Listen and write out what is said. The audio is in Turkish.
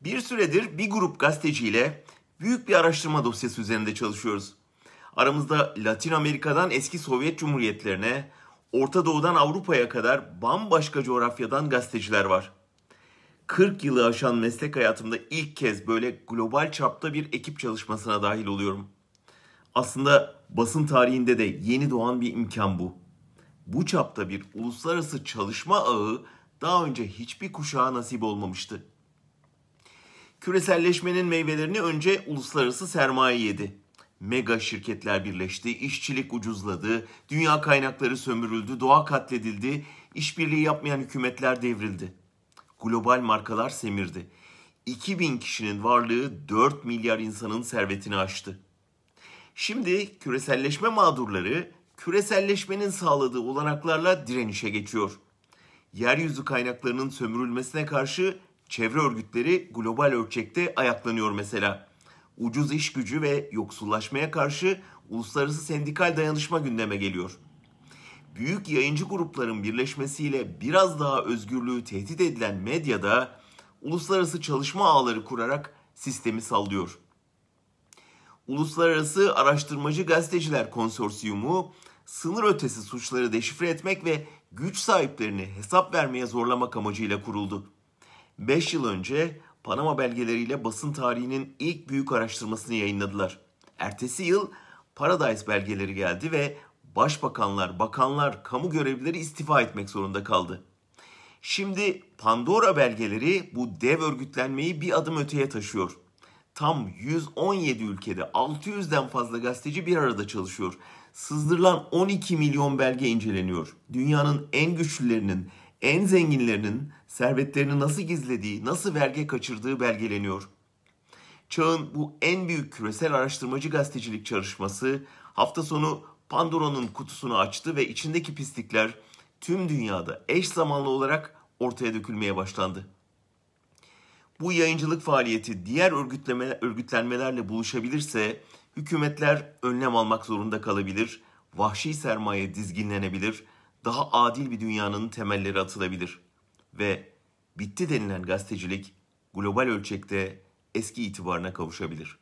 Bir süredir bir grup gazeteciyle büyük bir araştırma dosyası üzerinde çalışıyoruz. Aramızda Latin Amerika'dan eski Sovyet Cumhuriyetlerine, Orta Doğu'dan Avrupa'ya kadar bambaşka coğrafyadan gazeteciler var. 40 yılı aşan meslek hayatımda ilk kez böyle global çapta bir ekip çalışmasına dahil oluyorum. Aslında basın tarihinde de yeni doğan bir imkan bu. Bu çapta bir uluslararası çalışma ağı daha önce hiçbir kuşağa nasip olmamıştı. Küreselleşmenin meyvelerini önce uluslararası sermaye yedi. Mega şirketler birleşti, işçilik ucuzladı, dünya kaynakları sömürüldü, doğa katledildi, işbirliği yapmayan hükümetler devrildi. Global markalar semirdi. 2000 kişinin varlığı 4 milyar insanın servetini aştı. Şimdi küreselleşme mağdurları küreselleşmenin sağladığı olanaklarla direnişe geçiyor. Yeryüzü kaynaklarının sömürülmesine karşı çevre örgütleri global ölçekte ayaklanıyor mesela. Ucuz iş gücü ve yoksullaşmaya karşı uluslararası sendikal dayanışma gündeme geliyor. Büyük yayıncı grupların birleşmesiyle biraz daha özgürlüğü tehdit edilen medyada uluslararası çalışma ağları kurarak sistemi sallıyor. Uluslararası Araştırmacı Gazeteciler Konsorsiyumu sınır ötesi suçları deşifre etmek ve güç sahiplerini hesap vermeye zorlamak amacıyla kuruldu. 5 yıl önce Panama belgeleriyle basın tarihinin ilk büyük araştırmasını yayınladılar. Ertesi yıl Paradise belgeleri geldi ve başbakanlar, bakanlar, kamu görevlileri istifa etmek zorunda kaldı. Şimdi Pandora belgeleri bu dev örgütlenmeyi bir adım öteye taşıyor. Tam 117 ülkede 600'den fazla gazeteci bir arada çalışıyor. Sızdırılan 12 milyon belge inceleniyor. Dünyanın en güçlülerinin, en zenginlerinin servetlerini nasıl gizlediği, nasıl vergi kaçırdığı belgeleniyor. Çağın bu en büyük küresel araştırmacı gazetecilik çalışması hafta sonu Pandora'nın kutusunu açtı ve içindeki pislikler tüm dünyada eş zamanlı olarak ortaya dökülmeye başlandı. Bu yayıncılık faaliyeti diğer örgütleme, örgütlenmelerle buluşabilirse hükümetler önlem almak zorunda kalabilir, vahşi sermaye dizginlenebilir.'' daha adil bir dünyanın temelleri atılabilir ve bitti denilen gazetecilik global ölçekte eski itibarına kavuşabilir.''